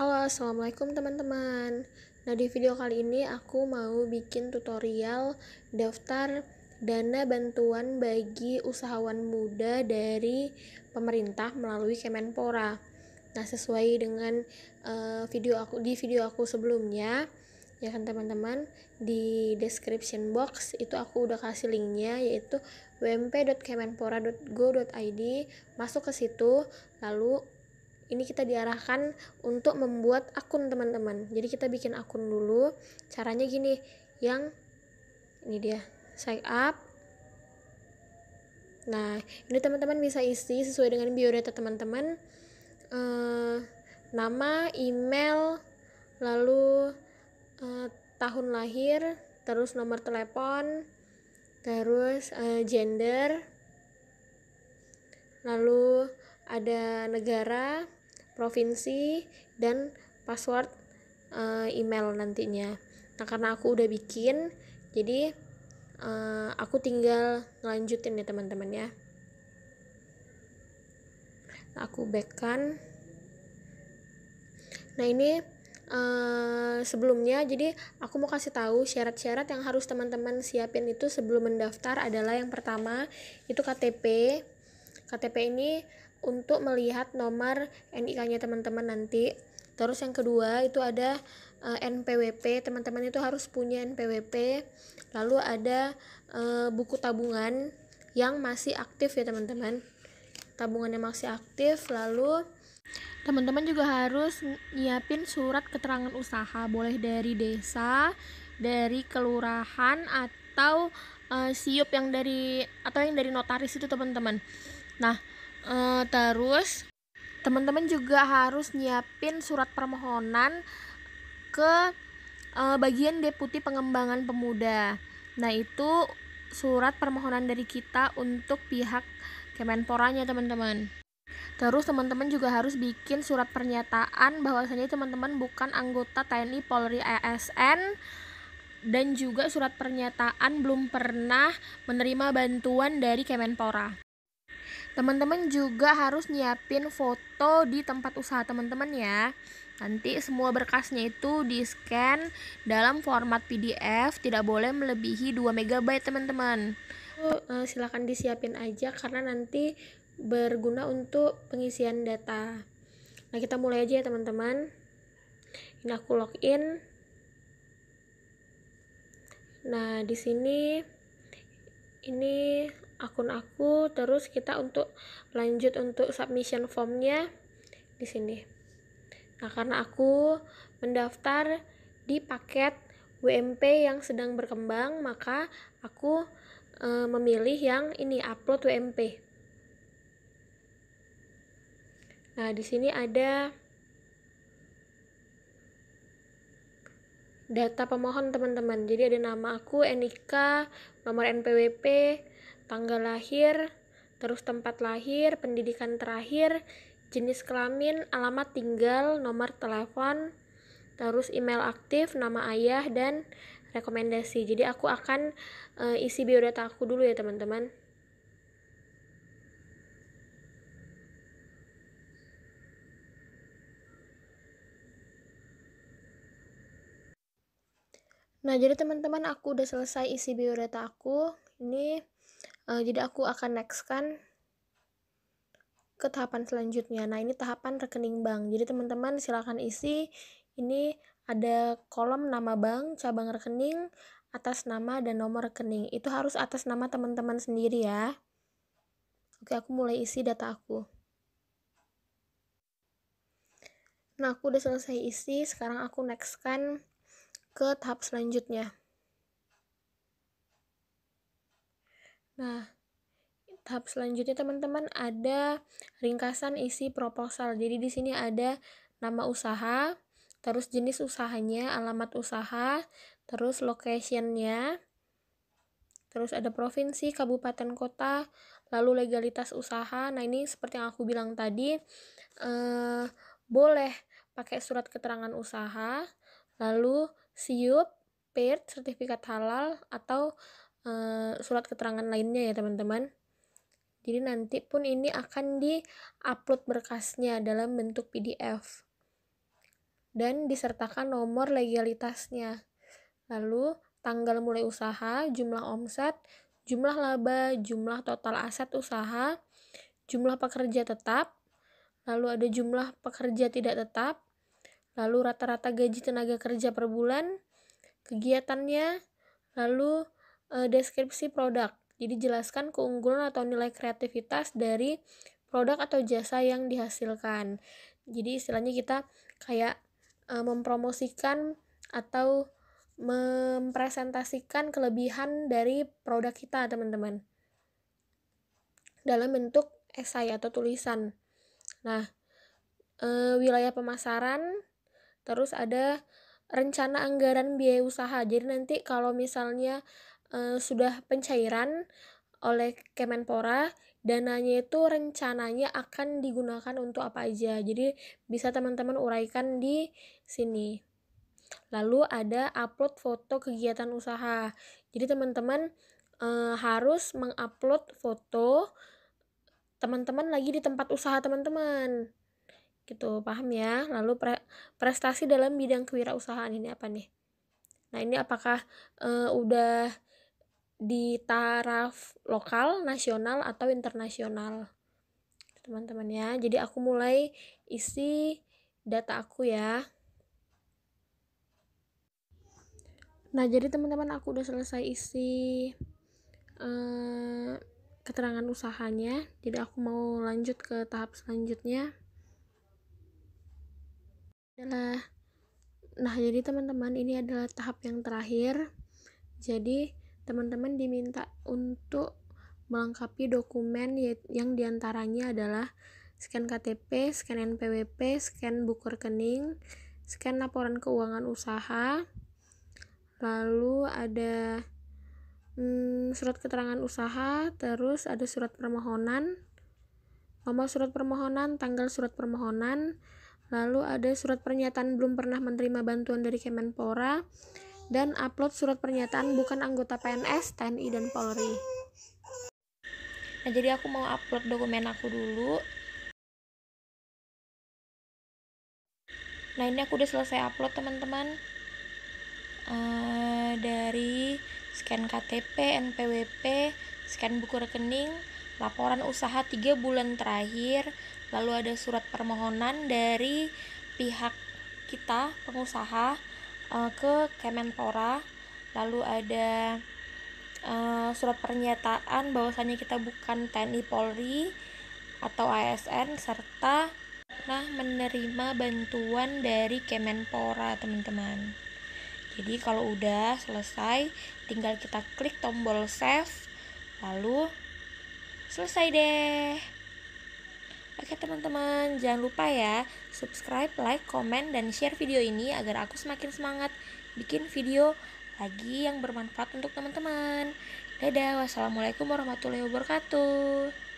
Halo, Assalamualaikum teman-teman. Nah, di video kali ini aku mau bikin tutorial daftar dana bantuan bagi usahawan muda dari pemerintah melalui Kemenpora. Nah, sesuai dengan uh, video aku di video aku sebelumnya, ya kan teman-teman, di description box itu aku udah kasih linknya yaitu wmp.kemenpora.go.id. Masuk ke situ, lalu ini kita diarahkan untuk membuat akun teman-teman jadi kita bikin akun dulu caranya gini yang ini dia sign up nah ini teman-teman bisa isi sesuai dengan biodata teman-teman eh, nama email lalu eh, tahun lahir terus nomor telepon terus uh, gender, lalu ada negara, provinsi dan password uh, email nantinya nah karena aku udah bikin jadi uh, aku tinggal ngelanjutin ya teman-teman ya nah, aku back kan nah ini Uh, sebelumnya jadi aku mau kasih tahu syarat-syarat yang harus teman-teman siapin itu sebelum mendaftar adalah yang pertama itu KTP KTP ini untuk melihat nomor NIK-nya teman-teman nanti. Terus yang kedua itu ada e, eh, NPWP, teman-teman itu harus punya NPWP. Lalu ada e, buku tabungan yang masih aktif ya teman-teman. Tabungannya masih aktif, lalu teman-teman juga harus nyiapin surat keterangan usaha, boleh dari desa, dari kelurahan atau uh, siup yang dari atau yang dari notaris itu teman-teman. Nah, uh, terus teman-teman juga harus nyiapin surat permohonan ke uh, bagian deputi pengembangan pemuda nah itu surat permohonan dari kita untuk pihak Kemenporanya teman-teman Terus teman-teman juga harus bikin surat pernyataan bahwasanya teman-teman bukan anggota TNI Polri ASN dan juga surat pernyataan belum pernah menerima bantuan dari Kemenpora. Teman-teman juga harus nyiapin foto di tempat usaha teman-teman ya. Nanti semua berkasnya itu di-scan dalam format PDF, tidak boleh melebihi 2 MB teman-teman. Eh, eh, silahkan disiapin aja karena nanti berguna untuk pengisian data. Nah, kita mulai aja ya teman-teman. Ini aku login. Nah, di sini ini akun aku terus kita untuk lanjut untuk submission formnya di sini nah karena aku mendaftar di paket WMP yang sedang berkembang maka aku e, memilih yang ini upload WMP nah di sini ada data pemohon teman-teman jadi ada nama aku Enika nomor NPWP tanggal lahir, terus tempat lahir, pendidikan terakhir, jenis kelamin, alamat tinggal, nomor telepon, terus email aktif, nama ayah, dan rekomendasi. Jadi aku akan uh, isi biodata aku dulu ya teman-teman. Nah, jadi teman-teman aku udah selesai isi biodata aku. Ini uh, jadi aku akan next kan ke tahapan selanjutnya. Nah, ini tahapan rekening bank. Jadi, teman-teman silahkan isi. Ini ada kolom nama bank, cabang rekening, atas nama, dan nomor rekening. Itu harus atas nama teman-teman sendiri ya. Oke, aku mulai isi data aku. Nah, aku udah selesai isi. Sekarang aku next kan ke tahap selanjutnya. Nah, tahap selanjutnya teman-teman ada ringkasan isi proposal. Jadi di sini ada nama usaha, terus jenis usahanya, alamat usaha, terus locationnya, terus ada provinsi, kabupaten, kota, lalu legalitas usaha. Nah ini seperti yang aku bilang tadi, eh, boleh pakai surat keterangan usaha, lalu siup, PIRT, sertifikat halal, atau uh, surat keterangan lainnya ya teman-teman jadi nanti pun ini akan di upload berkasnya dalam bentuk PDF dan disertakan nomor legalitasnya lalu tanggal mulai usaha, jumlah omset, jumlah laba, jumlah total aset usaha, jumlah pekerja tetap, lalu ada jumlah pekerja tidak tetap, lalu rata-rata gaji tenaga kerja per bulan, kegiatannya, lalu uh, deskripsi produk. Jadi jelaskan keunggulan atau nilai kreativitas dari produk atau jasa yang dihasilkan. Jadi istilahnya kita kayak uh, mempromosikan atau mempresentasikan kelebihan dari produk kita, teman-teman. Dalam bentuk esai atau tulisan. Nah, e, wilayah pemasaran, terus ada rencana anggaran biaya usaha. Jadi nanti kalau misalnya uh, sudah pencairan oleh Kemenpora dananya itu rencananya akan digunakan untuk apa aja jadi bisa teman-teman uraikan di sini lalu ada upload foto kegiatan usaha jadi teman-teman e, harus mengupload foto teman-teman lagi di tempat usaha teman-teman gitu paham ya lalu pre prestasi dalam bidang kewirausahaan ini apa nih nah ini apakah e, udah di taraf lokal, nasional, atau internasional. Teman-teman ya, jadi aku mulai isi data aku ya. Nah, jadi teman-teman aku udah selesai isi eh, keterangan usahanya. Jadi aku mau lanjut ke tahap selanjutnya. Nah, jadi teman-teman ini adalah tahap yang terakhir. Jadi teman-teman diminta untuk melengkapi dokumen ya, yang diantaranya adalah scan KTP, scan NPWP, scan buku rekening, scan laporan keuangan usaha, lalu ada hmm, surat keterangan usaha, terus ada surat permohonan, nomor surat permohonan, tanggal surat permohonan, lalu ada surat pernyataan belum pernah menerima bantuan dari Kemenpora, dan upload surat pernyataan bukan anggota PNS, TNI, dan Polri. Nah, jadi aku mau upload dokumen aku dulu. Nah, ini aku udah selesai upload, teman-teman. Uh, dari scan KTP, NPWP, scan buku rekening, laporan usaha 3 bulan terakhir, lalu ada surat permohonan dari pihak kita, pengusaha, uh, ke Kemenpora lalu ada uh, surat pernyataan bahwasannya kita bukan TNI Polri atau ASN serta nah menerima bantuan dari Kemenpora teman-teman jadi kalau udah selesai tinggal kita klik tombol save lalu selesai deh Ya teman-teman, jangan lupa ya subscribe, like, komen, dan share video ini agar aku semakin semangat bikin video lagi yang bermanfaat untuk teman-teman. Dadah, wassalamualaikum warahmatullahi wabarakatuh.